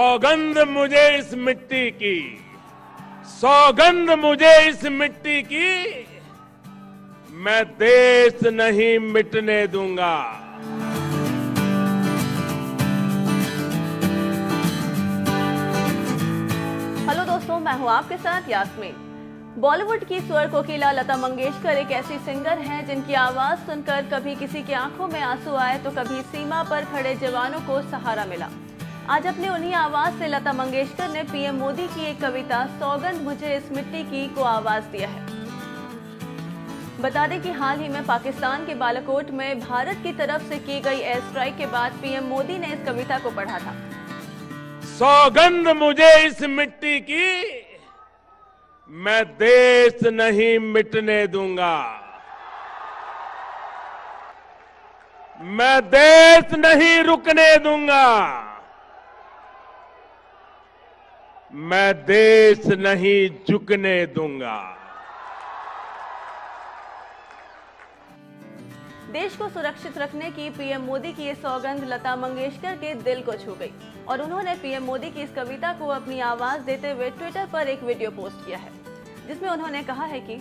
सौगंध मुझे इस मिट्टी की सौगंध मुझे इस मिट्टी की मैं देश नहीं मिटने दूंगा हेलो दोस्तों मैं हूं आपके साथ यास्मीन बॉलीवुड की स्वर कोकिला लता मंगेशकर एक ऐसी सिंगर हैं जिनकी आवाज सुनकर कभी किसी की आंखों में आंसू आए तो कभी सीमा पर खड़े जवानों को सहारा मिला आज अपनी उन्हीं आवाज से लता मंगेशकर ने पीएम मोदी की एक कविता सौगंध मुझे इस मिट्टी की को आवाज दिया है बता दें कि हाल ही में पाकिस्तान के बालाकोट में भारत की तरफ से की गई एयर स्ट्राइक के बाद पीएम मोदी ने इस कविता को पढ़ा था सौगंध मुझे इस मिट्टी की मैं देश नहीं मिटने दूंगा मैं देश नहीं रुकने दूंगा मैं देश नहीं झुकने दूंगा देश को सुरक्षित रखने की पीएम मोदी की ये सौगंध लता मंगेशकर के दिल को छू गई और उन्होंने पीएम मोदी की इस कविता को अपनी आवाज देते हुए ट्विटर पर एक वीडियो पोस्ट किया है जिसमें उन्होंने कहा है कि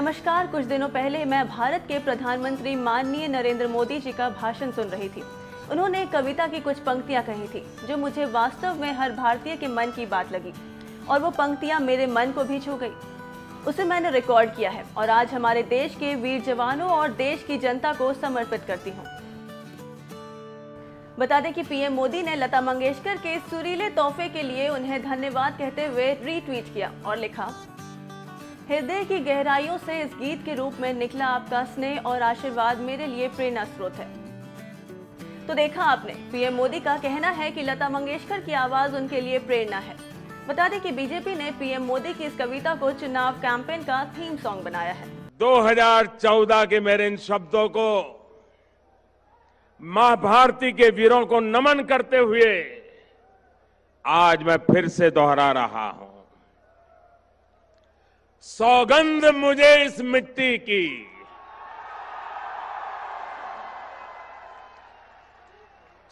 नमस्कार कुछ दिनों पहले मैं भारत के प्रधानमंत्री माननीय नरेंद्र मोदी जी का भाषण सुन रही थी उन्होंने कविता की कुछ पंक्तियाँ कही थी जो मुझे वास्तव में हर भारतीय के मन की बात लगी और वो पंक्तियां मेरे मन को भी छू गई उसे मैंने रिकॉर्ड किया है और आज हमारे देश के वीर जवानों और देश की जनता को समर्पित करती हूँ बता दें कि पीएम मोदी ने लता मंगेशकर के सुरीले तोहफे के लिए उन्हें धन्यवाद कहते हुए रीट्वीट किया और लिखा हृदय की गहराइयों से इस गीत के रूप में निकला आपका स्नेह और आशीर्वाद मेरे लिए प्रेरणा स्रोत है तो देखा आपने पीएम मोदी का कहना है कि लता मंगेशकर की आवाज उनके लिए प्रेरणा है बता दें कि बीजेपी ने पीएम मोदी की इस कविता को चुनाव कैंपेन का थीम सॉन्ग बनाया है 2014 के मेरे इन शब्दों को मां भारती के वीरों को नमन करते हुए आज मैं फिर से दोहरा रहा हूं सौगंध मुझे इस मिट्टी की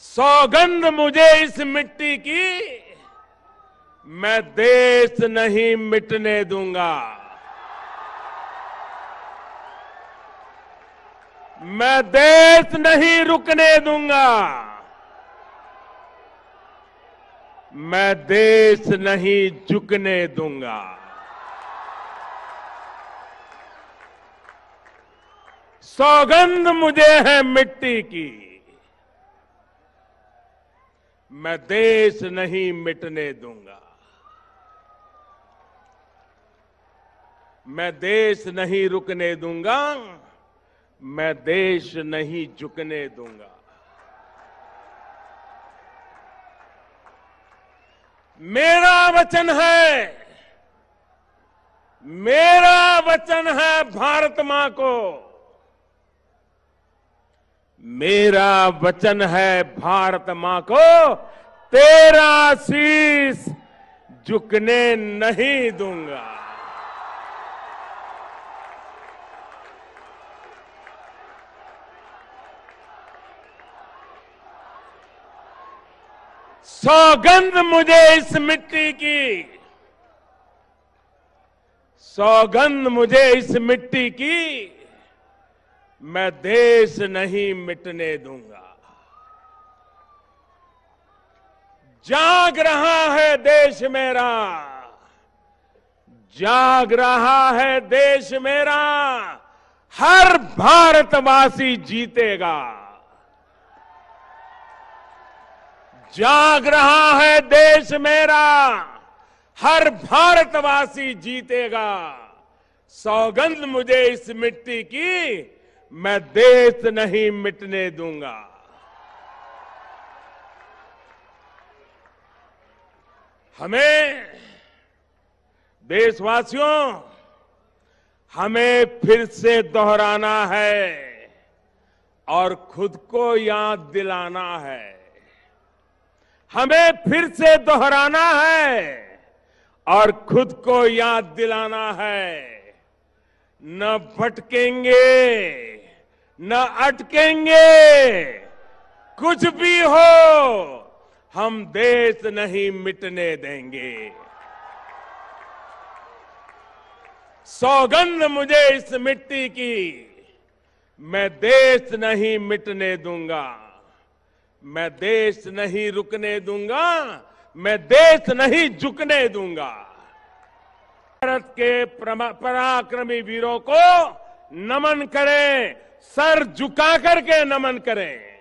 सौगंध मुझे इस मिट्टी की मैं देश नहीं मिटने दूंगा मैं देश नहीं रुकने दूंगा मैं देश नहीं झुकने दूंगा सौगंध मुझे है मिट्टी की मैं देश नहीं मिटने दूंगा मैं देश नहीं रुकने दूंगा मैं देश नहीं झुकने दूंगा मेरा वचन है मेरा वचन है भारत मां को मेरा वचन है भारत मां को तेरा शीस झुकने नहीं दूंगा सौगंध मुझे इस मिट्टी की सौगंध मुझे इस मिट्टी की मैं देश नहीं मिटने दूंगा जाग रहा है देश मेरा जाग रहा है देश मेरा हर भारतवासी जीतेगा जाग रहा है देश मेरा हर भारतवासी जीतेगा सौगंध मुझे इस मिट्टी की मैं देश नहीं मिटने दूंगा हमें देशवासियों हमें फिर से दोहराना है और खुद को याद दिलाना है हमें फिर से दोहराना है और खुद को याद दिलाना है न भटकेंगे न अटकेंगे कुछ भी हो हम देश नहीं मिटने देंगे सौगंध मुझे इस मिट्टी की मैं देश नहीं मिटने दूंगा मैं देश नहीं रुकने दूंगा मैं देश नहीं झुकने दूंगा भारत के पराक्रमी वीरों को नमन करें सर झुका करके नमन करें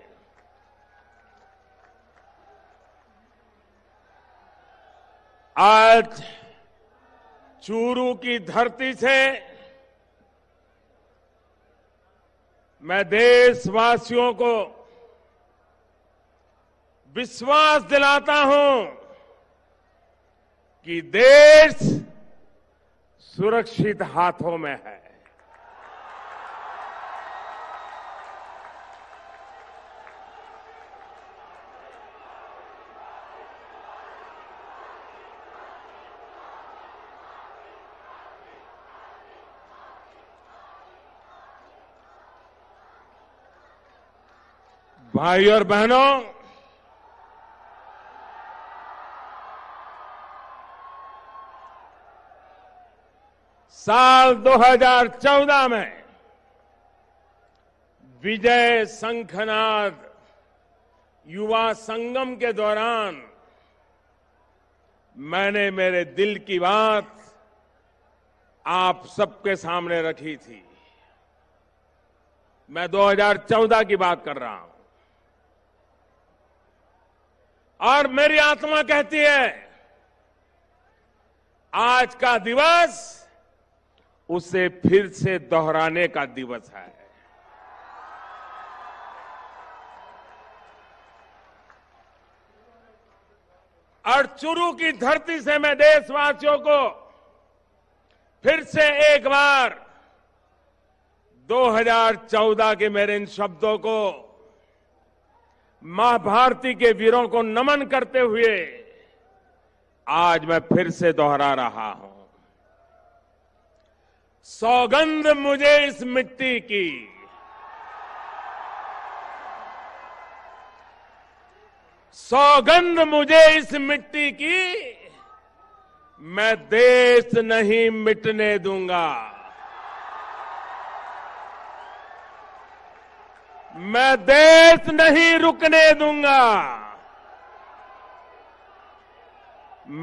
आज चूरू की धरती से मैं देशवासियों को विश्वास दिलाता हूं कि देश सुरक्षित हाथों में है भाई और बहनों साल 2014 में विजय संखनाद युवा संगम के दौरान मैंने मेरे दिल की बात आप सबके सामने रखी थी मैं 2014 की बात कर रहा हूं और मेरी आत्मा कहती है आज का दिवस उसे फिर से दोहराने का दिवस है और चुरू की धरती से मैं देशवासियों को फिर से एक बार 2014 के मेरे इन शब्दों को मां भारती के वीरों को नमन करते हुए आज मैं फिर से दोहरा रहा हूं सौगंध मुझे इस मिट्टी की सौगंध मुझे इस मिट्टी की मैं देश नहीं मिटने दूंगा मैं देश नहीं रुकने दूंगा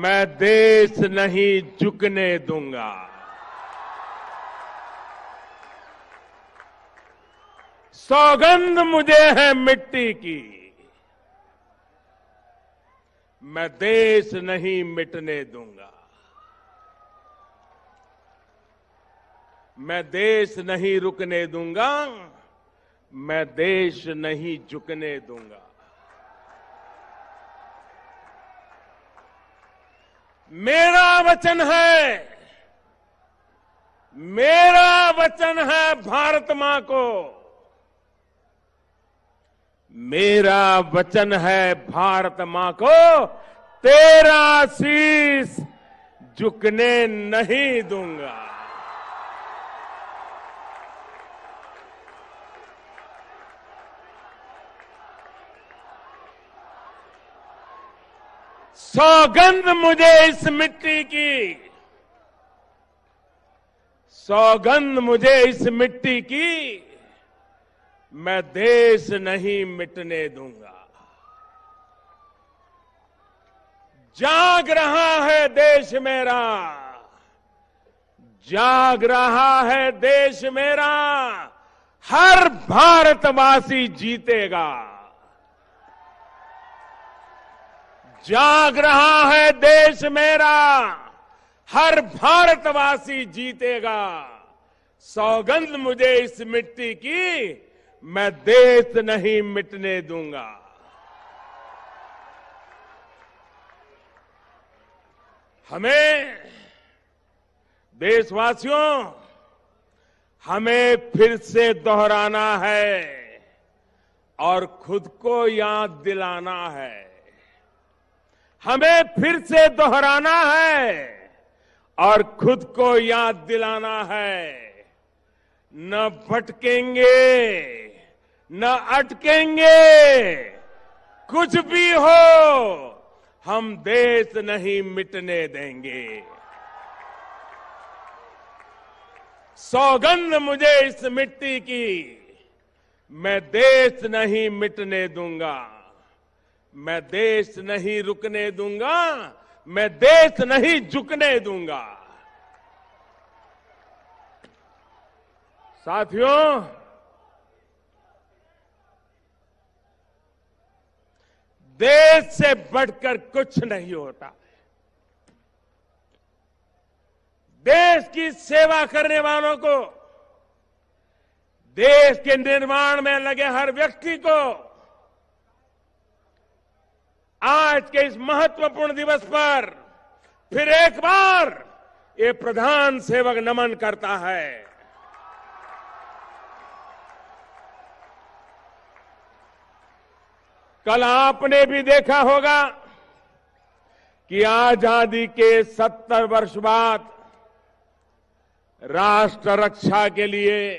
मैं देश नहीं झुकने दूंगा सौगंध मुझे है मिट्टी की मैं देश नहीं मिटने दूंगा मैं देश नहीं रुकने दूंगा मैं देश नहीं झुकने दूंगा मेरा वचन है मेरा वचन है भारत मां को मेरा वचन है भारत मां को तेरा शीश झुकने नहीं दूंगा सौगंध मुझे इस मिट्टी की सौगंध मुझे इस मिट्टी की मैं देश नहीं मिटने दूंगा जाग रहा है देश मेरा जाग रहा है देश मेरा हर भारतवासी जीतेगा जाग रहा है देश मेरा हर भारतवासी जीतेगा सौगंध मुझे इस मिट्टी की मैं देश नहीं मिटने दूंगा हमें देशवासियों हमें फिर से दोहराना है और खुद को याद दिलाना है हमें फिर से दोहराना है और खुद को याद दिलाना है न भटकेंगे न अटकेंगे कुछ भी हो हम देश नहीं मिटने देंगे सौगंध मुझे इस मिट्टी की मैं देश नहीं मिटने दूंगा मैं देश नहीं रुकने दूंगा मैं देश नहीं झुकने दूंगा साथियों देश से बढ़कर कुछ नहीं होता देश की सेवा करने वालों को देश के निर्माण में लगे हर व्यक्ति को आज के इस महत्वपूर्ण दिवस पर फिर एक बार ये प्रधान सेवक नमन करता है कल आपने भी देखा होगा कि आजादी के 70 वर्ष बाद राष्ट्र रक्षा के लिए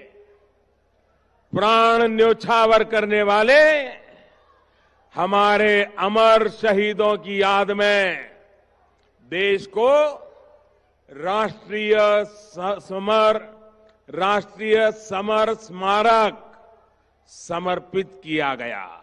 प्राण न्योछावर करने वाले हमारे अमर शहीदों की याद में देश को राष्ट्रीय समर राष्ट्रीय समर स्मारक समर्पित किया गया